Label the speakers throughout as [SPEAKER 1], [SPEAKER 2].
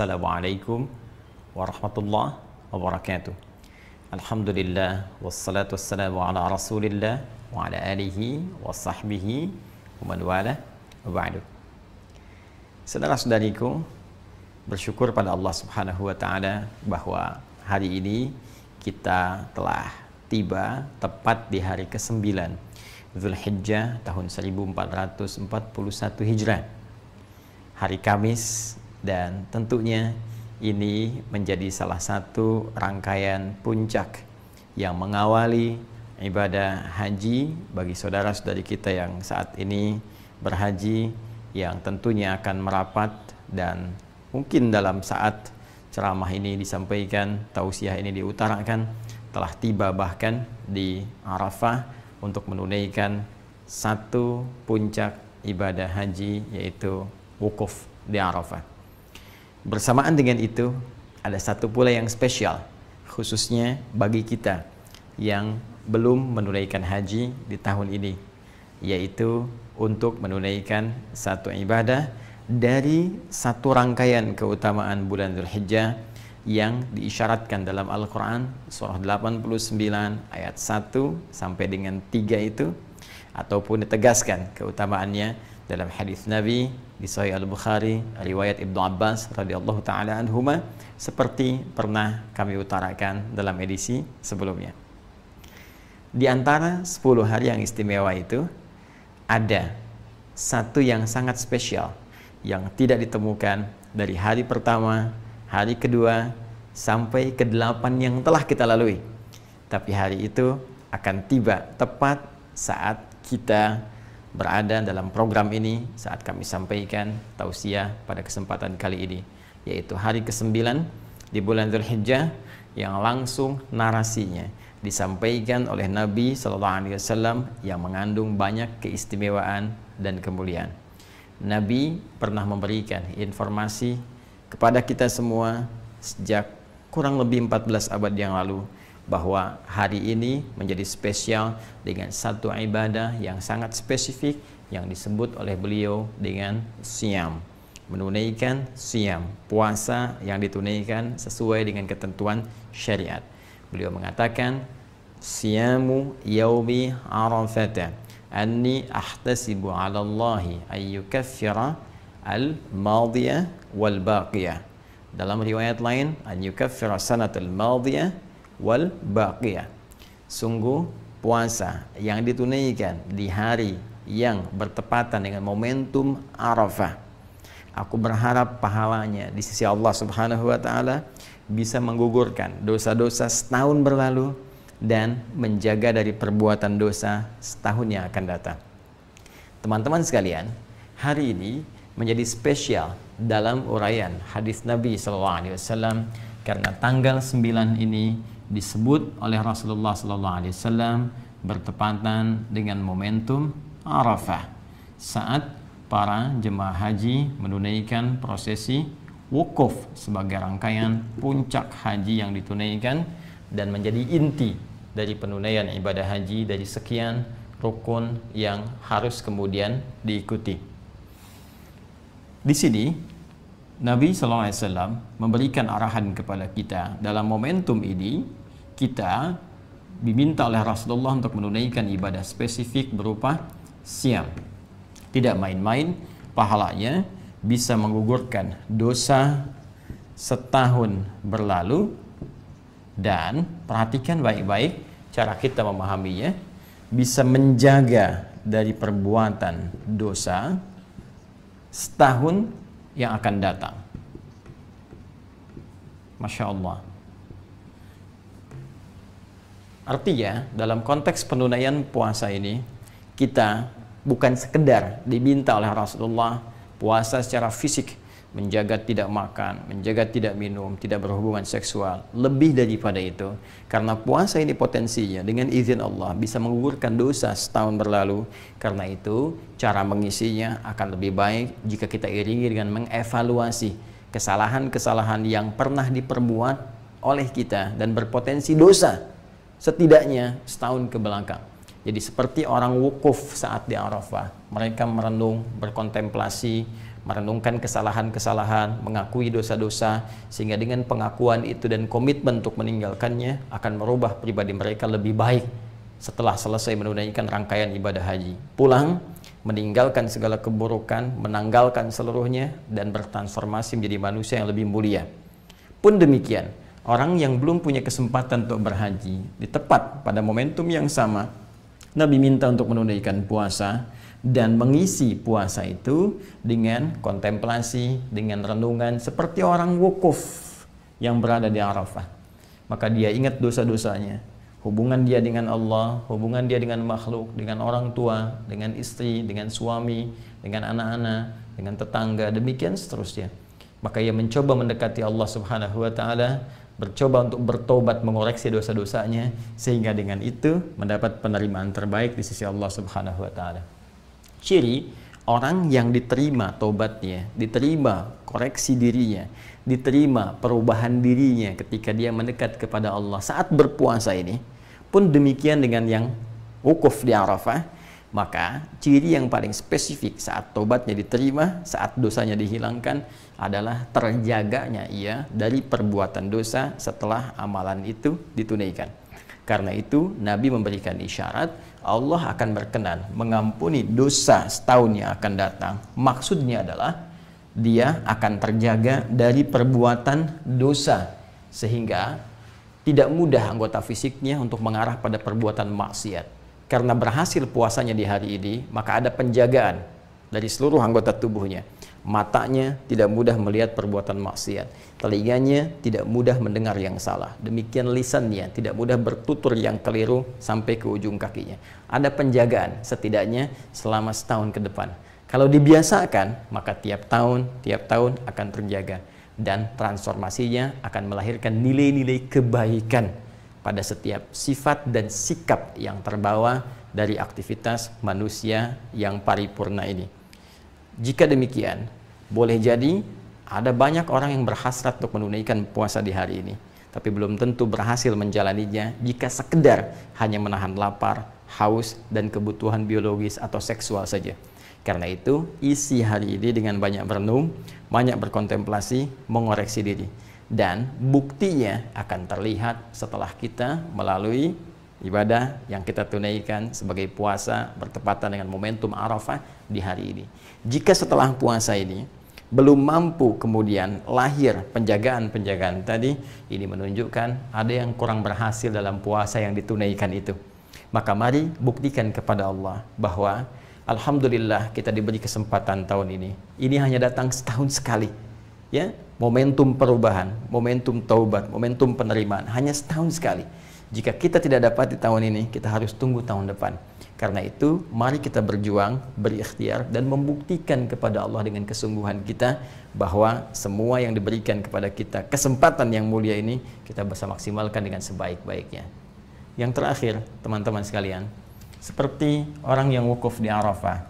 [SPEAKER 1] Assalamualaikum warahmatullahi wabarakatuh. Alhamdulillah wassalatu wassalamu ala Rasulillah wa ala alihi wa sahbihi wa man wala wa ba'du. saudara bersyukur pada Allah Subhanahu wa taala bahwa hari ini kita telah tiba tepat di hari ke-9 Hijjah tahun 1441 Hijrah. Hari Kamis dan tentunya ini menjadi salah satu rangkaian puncak yang mengawali ibadah haji bagi saudara-saudari kita yang saat ini berhaji yang tentunya akan merapat dan mungkin dalam saat ceramah ini disampaikan, tausiah ini diutarakan telah tiba bahkan di Arafah untuk menunaikan satu puncak ibadah haji yaitu wukuf di Arafah. Bersamaan dengan itu, ada satu pula yang spesial, khususnya bagi kita yang belum menunaikan haji di tahun ini, yaitu untuk menunaikan satu ibadah dari satu rangkaian keutamaan bulan Zulhijjah yang diisyaratkan dalam Al-Quran surah 89 ayat 1 sampai dengan 3 itu ataupun ditegaskan keutamaannya dalam hadis Nabi di Sahih Al Bukhari riwayat Ibnu Abbas radhiyallahu taala anhuma seperti pernah kami utarakan dalam edisi sebelumnya. Di antara 10 hari yang istimewa itu ada satu yang sangat spesial yang tidak ditemukan dari hari pertama, hari kedua sampai ke delapan yang telah kita lalui. Tapi hari itu akan tiba tepat saat kita berada dalam program ini saat kami sampaikan tausiah pada kesempatan kali ini yaitu hari ke-9 di bulan Zulhijjah yang langsung narasinya disampaikan oleh Nabi sallallahu Alaihi Wasallam yang mengandung banyak keistimewaan dan kemuliaan. Nabi pernah memberikan informasi kepada kita semua sejak kurang lebih 14 abad yang lalu bahwa hari ini menjadi spesial dengan satu ibadah yang sangat spesifik yang disebut oleh beliau dengan siam menunaikan siam puasa yang ditunaikan sesuai dengan ketentuan syariat beliau mengatakan siyamu yaumi arafata anni ahtasibu ala Allahi ayyukaffira al-madiyah wal-baqiyah dalam riwayat lain an yukaffira sanatul madiyah wal baqiyah. Sungguh puasa yang ditunaikan di hari yang bertepatan dengan momentum Arafah. Aku berharap pahalanya di sisi Allah Subhanahu wa taala bisa menggugurkan dosa-dosa setahun berlalu dan menjaga dari perbuatan dosa setahun yang akan datang. Teman-teman sekalian, hari ini menjadi spesial dalam uraian hadis Nabi SAW karena tanggal 9 ini disebut oleh Rasulullah Sallallahu Alaihi Wasallam bertepatan dengan momentum Arafah saat para jemaah haji menunaikan prosesi wukuf sebagai rangkaian puncak haji yang ditunaikan dan menjadi inti dari penunaian ibadah haji dari sekian rukun yang harus kemudian diikuti. Di sini Nabi SAW memberikan arahan kepada kita dalam momentum ini kita diminta oleh Rasulullah untuk menunaikan ibadah spesifik berupa siam. Tidak main-main, pahalanya bisa menggugurkan dosa setahun berlalu dan perhatikan baik-baik cara kita memahaminya bisa menjaga dari perbuatan dosa setahun yang akan datang. Masya Allah. Artinya, dalam konteks penunaian puasa ini, kita bukan sekedar diminta oleh Rasulullah puasa secara fisik, menjaga tidak makan, menjaga tidak minum, tidak berhubungan seksual. Lebih daripada itu, karena puasa ini potensinya dengan izin Allah bisa menggugurkan dosa setahun berlalu. Karena itu, cara mengisinya akan lebih baik jika kita iringi dengan mengevaluasi kesalahan-kesalahan yang pernah diperbuat oleh kita dan berpotensi dosa setidaknya setahun ke belakang. Jadi seperti orang wukuf saat di Arafah, mereka merenung, berkontemplasi, merenungkan kesalahan-kesalahan, mengakui dosa-dosa, sehingga dengan pengakuan itu dan komitmen untuk meninggalkannya akan merubah pribadi mereka lebih baik setelah selesai menunaikan rangkaian ibadah haji. Pulang, meninggalkan segala keburukan, menanggalkan seluruhnya, dan bertransformasi menjadi manusia yang lebih mulia. Pun demikian, orang yang belum punya kesempatan untuk berhaji di tepat pada momentum yang sama Nabi minta untuk menunaikan puasa dan mengisi puasa itu dengan kontemplasi, dengan renungan seperti orang wukuf yang berada di Arafah. Maka dia ingat dosa-dosanya, hubungan dia dengan Allah, hubungan dia dengan makhluk, dengan orang tua, dengan istri, dengan suami, dengan anak-anak, dengan tetangga, demikian seterusnya. Maka ia mencoba mendekati Allah Subhanahu wa taala bercoba untuk bertobat mengoreksi dosa-dosanya sehingga dengan itu mendapat penerimaan terbaik di sisi Allah Subhanahu wa taala. Ciri orang yang diterima tobatnya, diterima koreksi dirinya, diterima perubahan dirinya ketika dia mendekat kepada Allah saat berpuasa ini pun demikian dengan yang wukuf di Arafah maka ciri yang paling spesifik saat tobatnya diterima, saat dosanya dihilangkan adalah terjaganya ia dari perbuatan dosa setelah amalan itu ditunaikan. Karena itu Nabi memberikan isyarat Allah akan berkenan mengampuni dosa setahun yang akan datang. Maksudnya adalah dia akan terjaga dari perbuatan dosa sehingga tidak mudah anggota fisiknya untuk mengarah pada perbuatan maksiat karena berhasil puasanya di hari ini, maka ada penjagaan dari seluruh anggota tubuhnya. Matanya tidak mudah melihat perbuatan maksiat, telinganya tidak mudah mendengar yang salah. Demikian lisannya tidak mudah bertutur yang keliru sampai ke ujung kakinya. Ada penjagaan setidaknya selama setahun ke depan. Kalau dibiasakan, maka tiap tahun, tiap tahun akan terjaga dan transformasinya akan melahirkan nilai-nilai kebaikan pada setiap sifat dan sikap yang terbawa dari aktivitas manusia yang paripurna ini. Jika demikian, boleh jadi ada banyak orang yang berhasrat untuk menunaikan puasa di hari ini, tapi belum tentu berhasil menjalaninya jika sekedar hanya menahan lapar, haus, dan kebutuhan biologis atau seksual saja. Karena itu, isi hari ini dengan banyak berenung, banyak berkontemplasi, mengoreksi diri dan buktinya akan terlihat setelah kita melalui ibadah yang kita tunaikan sebagai puasa bertepatan dengan momentum Arafah di hari ini. Jika setelah puasa ini belum mampu kemudian lahir penjagaan-penjagaan tadi, ini menunjukkan ada yang kurang berhasil dalam puasa yang ditunaikan itu. Maka mari buktikan kepada Allah bahwa Alhamdulillah kita diberi kesempatan tahun ini. Ini hanya datang setahun sekali ya momentum perubahan, momentum taubat, momentum penerimaan hanya setahun sekali. Jika kita tidak dapat di tahun ini, kita harus tunggu tahun depan. Karena itu, mari kita berjuang, berikhtiar, dan membuktikan kepada Allah dengan kesungguhan kita bahwa semua yang diberikan kepada kita, kesempatan yang mulia ini, kita bisa maksimalkan dengan sebaik-baiknya. Yang terakhir, teman-teman sekalian, seperti orang yang wukuf di Arafah,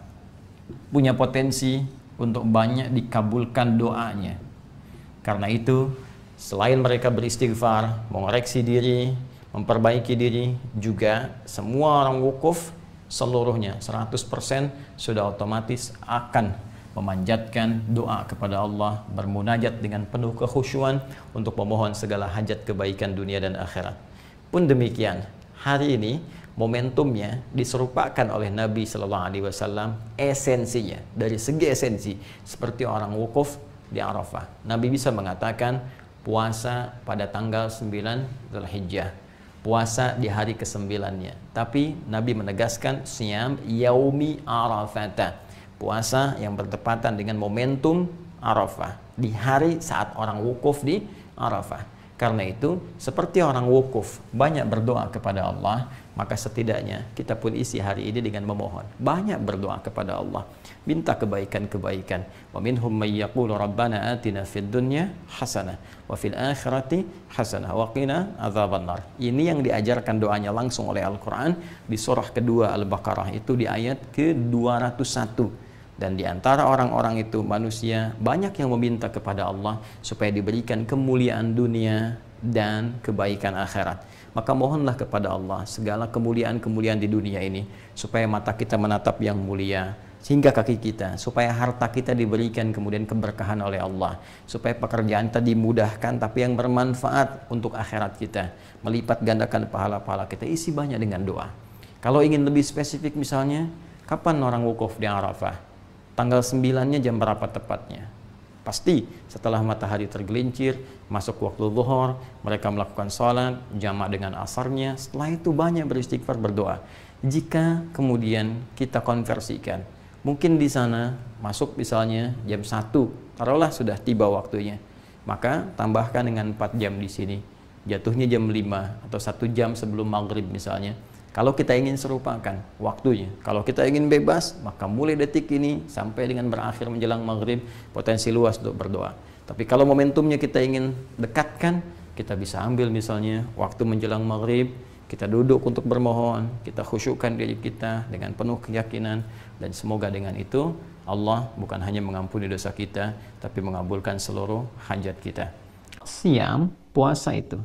[SPEAKER 1] punya potensi untuk banyak dikabulkan doanya, karena itu, selain mereka beristighfar, mengoreksi diri, memperbaiki diri, juga semua orang wukuf seluruhnya 100% sudah otomatis akan memanjatkan doa kepada Allah, bermunajat dengan penuh kekhusyuan untuk memohon segala hajat kebaikan dunia dan akhirat. Pun demikian, hari ini momentumnya diserupakan oleh Nabi Shallallahu Alaihi Wasallam esensinya dari segi esensi seperti orang wukuf di Arafah. Nabi bisa mengatakan puasa pada tanggal 9 Zulhijjah. Puasa di hari kesembilannya. Tapi Nabi menegaskan siam yaumi Arafata. Puasa yang bertepatan dengan momentum Arafah. Di hari saat orang wukuf di Arafah. Karena itu, seperti orang wukuf, banyak berdoa kepada Allah, maka setidaknya kita pun isi hari ini dengan memohon banyak berdoa kepada Allah minta kebaikan-kebaikan wa minhum may yaqulu rabbana atina fid dunya hasanah wa fil akhirati hasanah wa qina adzabannar ini yang diajarkan doanya langsung oleh Al-Qur'an di surah kedua Al-Baqarah itu di ayat ke-201 dan di antara orang-orang itu manusia banyak yang meminta kepada Allah supaya diberikan kemuliaan dunia dan kebaikan akhirat. Maka mohonlah kepada Allah segala kemuliaan-kemuliaan di dunia ini supaya mata kita menatap yang mulia sehingga kaki kita supaya harta kita diberikan kemudian keberkahan oleh Allah supaya pekerjaan kita dimudahkan tapi yang bermanfaat untuk akhirat kita melipat gandakan pahala-pahala kita isi banyak dengan doa kalau ingin lebih spesifik misalnya kapan orang wukuf di Arafah tanggal 9-nya jam berapa tepatnya pasti setelah matahari tergelincir, masuk waktu zuhur, mereka melakukan sholat, jamak dengan asarnya, setelah itu banyak beristighfar berdoa. Jika kemudian kita konversikan, mungkin di sana masuk misalnya jam 1, taruhlah sudah tiba waktunya, maka tambahkan dengan 4 jam di sini, jatuhnya jam 5 atau satu jam sebelum maghrib misalnya, kalau kita ingin serupakan waktunya, kalau kita ingin bebas, maka mulai detik ini sampai dengan berakhir menjelang maghrib, potensi luas untuk berdoa. Tapi kalau momentumnya kita ingin dekatkan, kita bisa ambil misalnya waktu menjelang maghrib, kita duduk untuk bermohon, kita khusyukkan diri kita dengan penuh keyakinan, dan semoga dengan itu Allah bukan hanya mengampuni dosa kita, tapi mengabulkan seluruh hajat kita. Siam, puasa itu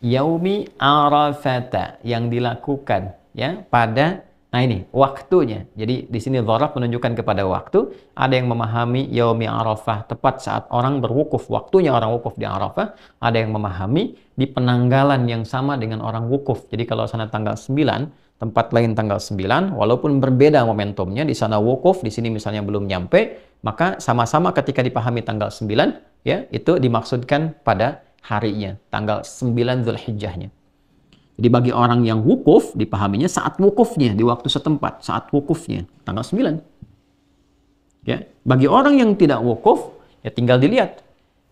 [SPEAKER 1] yaumi arafata yang dilakukan ya pada nah ini waktunya. Jadi di sini dzaraf menunjukkan kepada waktu. Ada yang memahami yaumi arafah tepat saat orang berwukuf, waktunya orang wukuf di Arafah. Ada yang memahami di penanggalan yang sama dengan orang wukuf. Jadi kalau sana tanggal 9, tempat lain tanggal 9, walaupun berbeda momentumnya, di sana wukuf, di sini misalnya belum nyampe, maka sama-sama ketika dipahami tanggal 9, ya, itu dimaksudkan pada harinya, tanggal 9 Zulhijjahnya. Jadi bagi orang yang wukuf, dipahaminya saat wukufnya, di waktu setempat, saat wukufnya, tanggal 9. Ya, bagi orang yang tidak wukuf, ya tinggal dilihat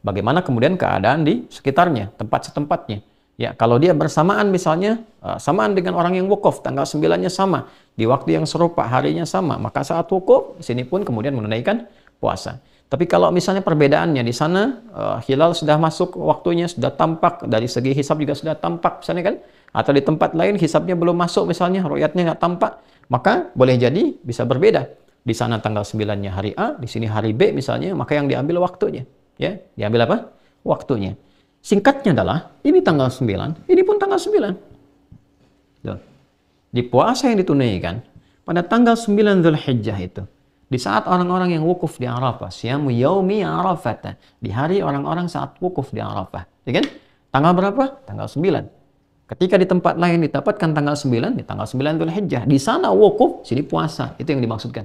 [SPEAKER 1] bagaimana kemudian keadaan di sekitarnya, tempat setempatnya. Ya, kalau dia bersamaan misalnya eh, samaan dengan orang yang wukuf, tanggal 9 sama, di waktu yang serupa, harinya sama, maka saat wukuf sini pun kemudian menunaikan puasa. Tapi kalau misalnya perbedaannya di sana uh, hilal sudah masuk waktunya sudah tampak dari segi hisap juga sudah tampak misalnya kan atau di tempat lain hisapnya belum masuk misalnya rakyatnya nggak tampak maka boleh jadi bisa berbeda di sana tanggal 9-nya hari A di sini hari B misalnya maka yang diambil waktunya ya diambil apa waktunya singkatnya adalah ini tanggal 9 ini pun tanggal 9 di puasa yang ditunaikan pada tanggal 9 Zulhijjah itu di saat orang-orang yang wukuf di Arafah, siamu yaumi Arafah, di hari orang-orang saat wukuf di Arafah. Ya kan? Tanggal berapa? Tanggal 9. Ketika di tempat lain ditapatkan tanggal 9, di ya tanggal 9 itu Hijjah. Di sana wukuf, sini puasa. Itu yang dimaksudkan.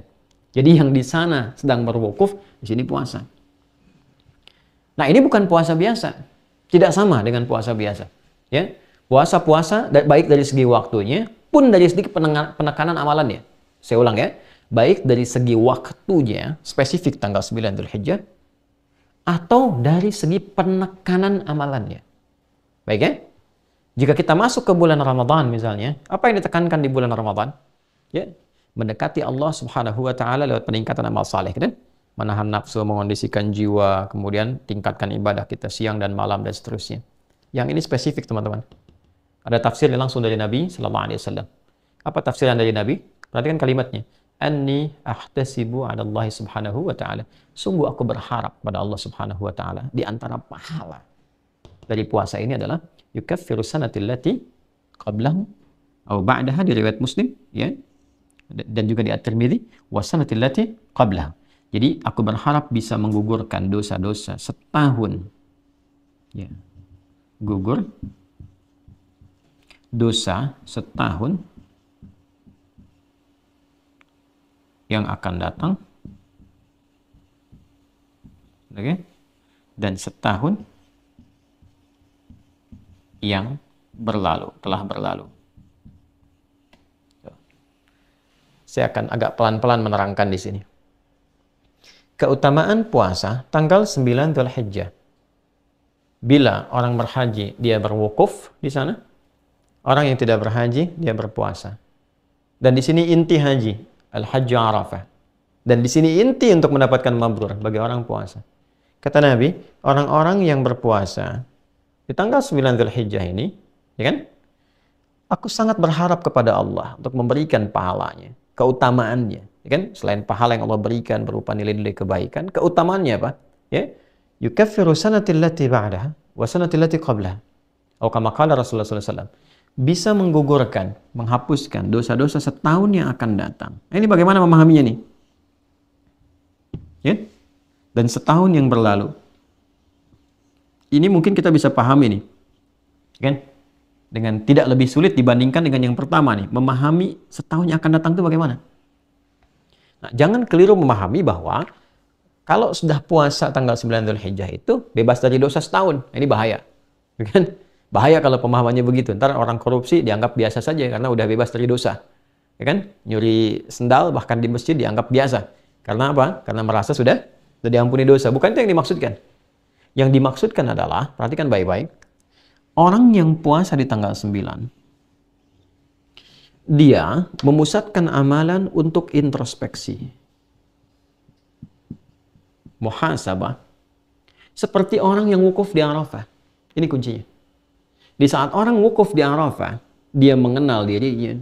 [SPEAKER 1] Jadi yang di sana sedang berwukuf, di sini puasa. Nah ini bukan puasa biasa. Tidak sama dengan puasa biasa. Ya, Puasa-puasa baik dari segi waktunya, pun dari segi penekanan amalannya. Saya ulang ya baik dari segi waktunya, spesifik tanggal 9 Dhul Hijjah, atau dari segi penekanan amalannya. Baik ya? Jika kita masuk ke bulan Ramadan misalnya, apa yang ditekankan di bulan Ramadan? Ya, mendekati Allah Subhanahu wa taala lewat peningkatan amal saleh kan? Menahan nafsu, mengondisikan jiwa, kemudian tingkatkan ibadah kita siang dan malam dan seterusnya. Yang ini spesifik teman-teman. Ada tafsir yang langsung dari Nabi sallallahu alaihi wasallam. Apa tafsiran dari Nabi? Perhatikan kalimatnya anni ahtasibu ala Allah subhanahu wa ta'ala. Sungguh aku berharap pada Allah subhanahu wa ta'ala. Di antara pahala dari puasa ini adalah yukaffiru lati qablahu atau ba'daha di riwayat muslim ya dan juga di at-tirmidhi wasanatillati qablahu. Jadi aku berharap bisa menggugurkan dosa-dosa setahun. Ya. Gugur dosa setahun yang akan datang. Oke. Okay? Dan setahun yang berlalu, telah berlalu. Saya akan agak pelan-pelan menerangkan di sini. Keutamaan puasa tanggal 9 Dhul Hijjah. Bila orang berhaji, dia berwukuf di sana. Orang yang tidak berhaji, dia berpuasa. Dan di sini inti haji, Al-Hajj Arafah. Dan di sini inti untuk mendapatkan mabrur bagi orang puasa. Kata Nabi, orang-orang yang berpuasa di tanggal 9 Zulhijjah ini, ya kan? Aku sangat berharap kepada Allah untuk memberikan pahalanya, keutamaannya, ya kan? Selain pahala yang Allah berikan berupa nilai-nilai kebaikan, keutamaannya apa? Ya. Yukaffiru sanatil lati ba'daha wa sanatil lati qablaha. Atau kama qala Rasulullah sallallahu alaihi wasallam bisa menggugurkan, menghapuskan dosa-dosa setahun yang akan datang. Ini bagaimana memahaminya nih? Ya? Dan setahun yang berlalu. Ini mungkin kita bisa pahami nih. Kan? Dengan tidak lebih sulit dibandingkan dengan yang pertama nih. Memahami setahun yang akan datang itu bagaimana? Nah, jangan keliru memahami bahwa kalau sudah puasa tanggal 9 Hijjah itu bebas dari dosa setahun. Ini bahaya. Kan? Bahaya kalau pemahamannya begitu. Ntar orang korupsi dianggap biasa saja karena udah bebas dari dosa. Ya kan? Nyuri sendal bahkan di masjid dianggap biasa. Karena apa? Karena merasa sudah sudah diampuni dosa. Bukan itu yang dimaksudkan. Yang dimaksudkan adalah, perhatikan baik-baik, orang yang puasa di tanggal 9, dia memusatkan amalan untuk introspeksi. Muhasabah. Seperti orang yang wukuf di Arafah. Ini kuncinya. Di saat orang wukuf di Arafah, dia mengenal dirinya,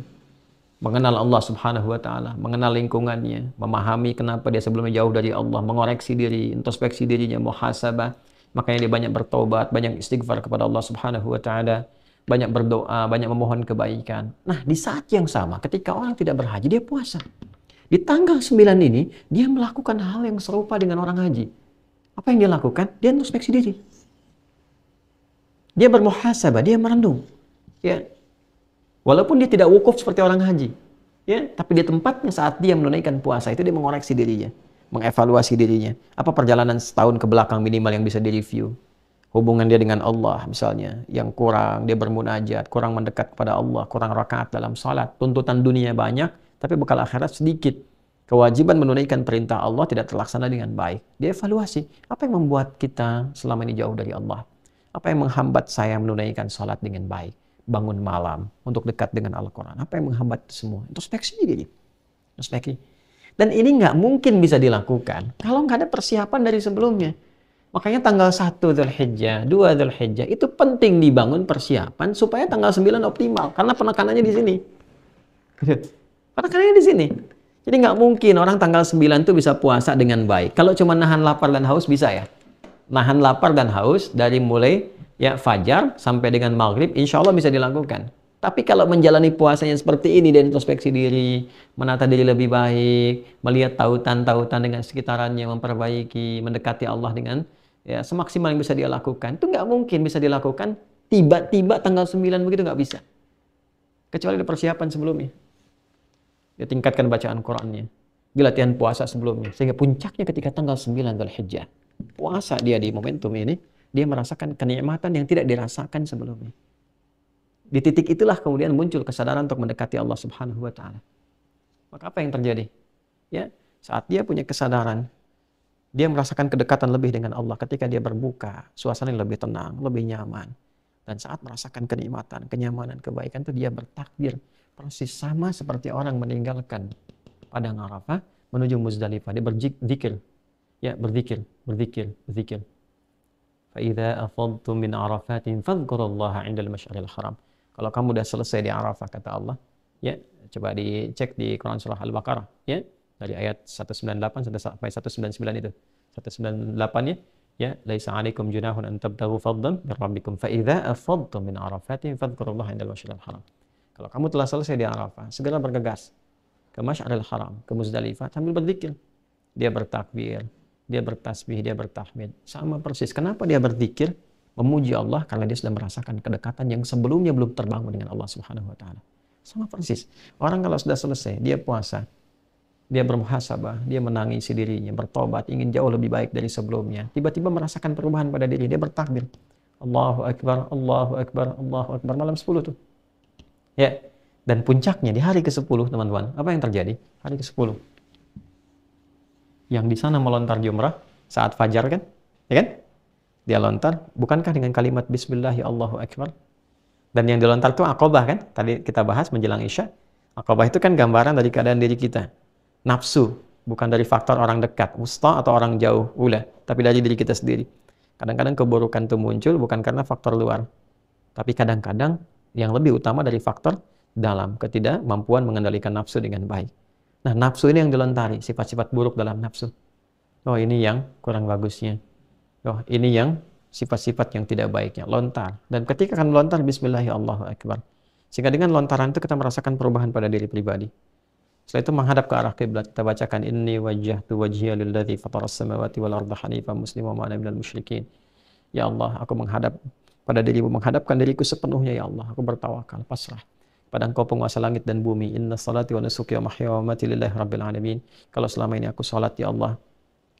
[SPEAKER 1] mengenal Allah Subhanahu wa taala, mengenal lingkungannya, memahami kenapa dia sebelumnya jauh dari Allah, mengoreksi diri, introspeksi dirinya, muhasabah. Makanya dia banyak bertobat, banyak istighfar kepada Allah Subhanahu wa taala, banyak berdoa, banyak memohon kebaikan. Nah, di saat yang sama ketika orang tidak berhaji dia puasa. Di tanggal 9 ini dia melakukan hal yang serupa dengan orang haji. Apa yang dia lakukan? Dia introspeksi diri dia bermuhasabah, dia merenung. Ya. Walaupun dia tidak wukuf seperti orang haji. Ya, tapi di tempatnya saat dia menunaikan puasa itu dia mengoreksi dirinya, mengevaluasi dirinya. Apa perjalanan setahun ke belakang minimal yang bisa direview? Hubungan dia dengan Allah misalnya yang kurang, dia bermunajat, kurang mendekat kepada Allah, kurang rakaat dalam salat, tuntutan dunia banyak, tapi bekal akhirat sedikit kewajiban menunaikan perintah Allah tidak terlaksana dengan baik. Dia evaluasi, apa yang membuat kita selama ini jauh dari Allah? Apa yang menghambat saya menunaikan sholat dengan baik? Bangun malam untuk dekat dengan Al-Quran. Apa yang menghambat itu semua? Introspeksi diri. Introspeksi. Dan ini nggak mungkin bisa dilakukan kalau nggak ada persiapan dari sebelumnya. Makanya tanggal 1 Dhul Hijjah, 2 Dhul Hijjah, itu penting dibangun persiapan supaya tanggal 9 optimal. Karena penekanannya di sini. Penekanannya di sini. Jadi nggak mungkin orang tanggal 9 tuh bisa puasa dengan baik. Kalau cuma nahan lapar dan haus bisa ya nahan lapar dan haus dari mulai ya fajar sampai dengan maghrib, insya Allah bisa dilakukan. Tapi kalau menjalani puasa yang seperti ini dan introspeksi diri, menata diri lebih baik, melihat tautan-tautan dengan sekitarannya, memperbaiki, mendekati Allah dengan ya semaksimal yang bisa dia lakukan, itu nggak mungkin bisa dilakukan tiba-tiba tanggal 9 begitu nggak bisa. Kecuali ada persiapan sebelumnya. Dia tingkatkan bacaan Qur'annya. Dia puasa sebelumnya. Sehingga puncaknya ketika tanggal 9 Dhul Hijjah puasa dia di momentum ini, dia merasakan kenikmatan yang tidak dirasakan sebelumnya. Di titik itulah kemudian muncul kesadaran untuk mendekati Allah Subhanahu wa taala. Maka apa yang terjadi? Ya, saat dia punya kesadaran, dia merasakan kedekatan lebih dengan Allah ketika dia berbuka, suasana lebih tenang, lebih nyaman. Dan saat merasakan kenikmatan, kenyamanan, kebaikan itu dia bertakdir persis sama seperti orang meninggalkan padang Arafah menuju Muzdalifah. Dia berzikir ya berzikir, berzikir, berzikir. Fa'idha afadtum min arafatin Allah indal masyaril haram. Kalau kamu sudah selesai di Arafah, kata Allah, ya coba dicek di Quran Surah Al-Baqarah, ya dari ayat 198 sampai 199 itu. 198 ya, ya laisa alaikum junahun an tabtahu fadlan min rabbikum fa idza afadtum min arafatin fadhkurullaha indal masyaril haram. Kalau kamu telah selesai di Arafah, segera bergegas ke Masyaril Haram, ke Muzdalifah sambil berzikir. Dia bertakbir, dia bertasbih, dia bertahmid. Sama persis. Kenapa dia berzikir? Memuji Allah karena dia sudah merasakan kedekatan yang sebelumnya belum terbangun dengan Allah Subhanahu wa taala. Sama persis. Orang kalau sudah selesai, dia puasa, dia bermuhasabah, dia menangisi dirinya, bertobat, ingin jauh lebih baik dari sebelumnya. Tiba-tiba merasakan perubahan pada diri, dia bertakbir. Allahu Akbar, Allahu Akbar, Allahu Akbar. Malam 10 tuh. Ya. Dan puncaknya di hari ke-10, teman-teman, apa yang terjadi? Hari ke-10 yang di sana melontar jumrah saat fajar kan? Ya kan? Dia lontar, bukankah dengan kalimat Bismillah ya Allahu Akbar? Dan yang dilontar itu akobah kan? Tadi kita bahas menjelang Isya. Akobah itu kan gambaran dari keadaan diri kita. Nafsu, bukan dari faktor orang dekat, musta' atau orang jauh, ula. Tapi dari diri kita sendiri. Kadang-kadang keburukan itu muncul bukan karena faktor luar. Tapi kadang-kadang yang lebih utama dari faktor dalam ketidakmampuan mengendalikan nafsu dengan baik. Nah, nafsu ini yang dilontari sifat-sifat buruk dalam nafsu. Oh, ini yang kurang bagusnya. Oh, ini yang sifat-sifat yang tidak baiknya, lontar. Dan ketika akan melontar, Bismillahirrahmanirrahim. Sehingga dengan lontaran itu kita merasakan perubahan pada diri pribadi. Setelah itu menghadap ke arah kiblat kita bacakan inni wajah wajhiya lilladzi fataras samawati wal arda hanifan musliman wa ana minal musyrikin. Ya Allah, aku menghadap pada dirimu, menghadapkan diriku sepenuhnya ya Allah. Aku bertawakal, pasrah pada engkau penguasa langit dan bumi. Inna salati wa nusuki wa mahya wa lillahi rabbil alamin. Kalau selama ini aku salat ya Allah.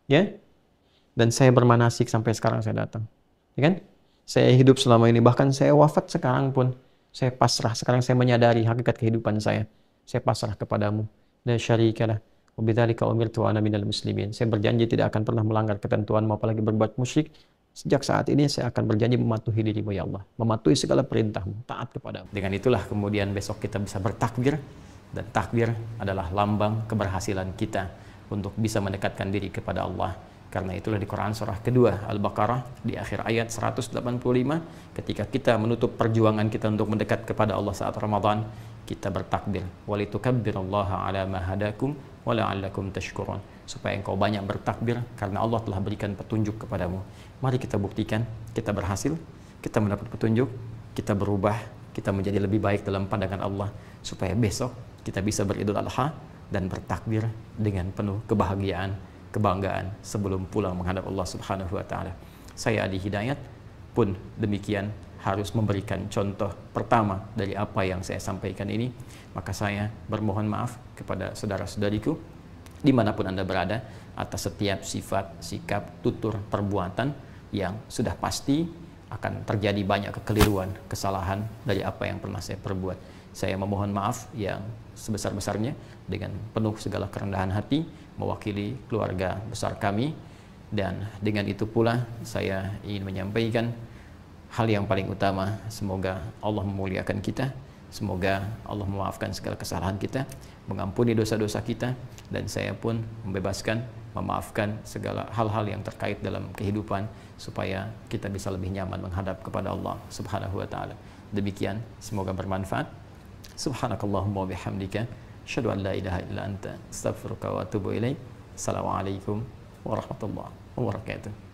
[SPEAKER 1] Ya. Dan saya bermanasik sampai sekarang saya datang. Ya kan? Saya hidup selama ini bahkan saya wafat sekarang pun saya pasrah. Sekarang saya menyadari hakikat kehidupan saya. Saya pasrah kepadamu. La syarikalah. bidzalika umirtu ana minal muslimin. Saya berjanji tidak akan pernah melanggar ketentuan apalagi berbuat musyrik Sejak saat ini saya akan berjanji mematuhi dirimu ya Allah, mematuhi segala perintahmu, taat kepadamu. Dengan itulah kemudian besok kita bisa bertakbir dan takbir adalah lambang keberhasilan kita untuk bisa mendekatkan diri kepada Allah. Karena itulah di Quran surah kedua Al-Baqarah di akhir ayat 185 ketika kita menutup perjuangan kita untuk mendekat kepada Allah saat Ramadan kita bertakbir walitukabbirallaha ala ma hadakum wala'allakum tashkurun supaya engkau banyak bertakbir karena Allah telah berikan petunjuk kepadamu. Mari kita buktikan kita berhasil, kita mendapat petunjuk, kita berubah, kita menjadi lebih baik dalam pandangan Allah supaya besok kita bisa beridul adha dan bertakbir dengan penuh kebahagiaan, kebanggaan sebelum pulang menghadap Allah Subhanahu wa taala. Saya Adi Hidayat pun demikian harus memberikan contoh pertama dari apa yang saya sampaikan ini, maka saya bermohon maaf kepada saudara-saudariku dimanapun Anda berada atas setiap sifat, sikap, tutur, perbuatan yang sudah pasti akan terjadi banyak kekeliruan, kesalahan dari apa yang pernah saya perbuat. Saya memohon maaf yang sebesar-besarnya dengan penuh segala kerendahan hati mewakili keluarga besar kami dan dengan itu pula saya ingin menyampaikan hal yang paling utama. Semoga Allah memuliakan kita. Semoga Allah memaafkan segala kesalahan kita, mengampuni dosa-dosa kita, dan saya pun membebaskan, memaafkan segala hal-hal yang terkait dalam kehidupan supaya kita bisa lebih nyaman menghadap kepada Allah Subhanahu wa taala. Demikian, semoga bermanfaat. Subhanakallahumma bihamdika, syadu an la ilaha illa anta, astaghfiruka wa atubu ilaik. Assalamualaikum warahmatullahi wabarakatuh.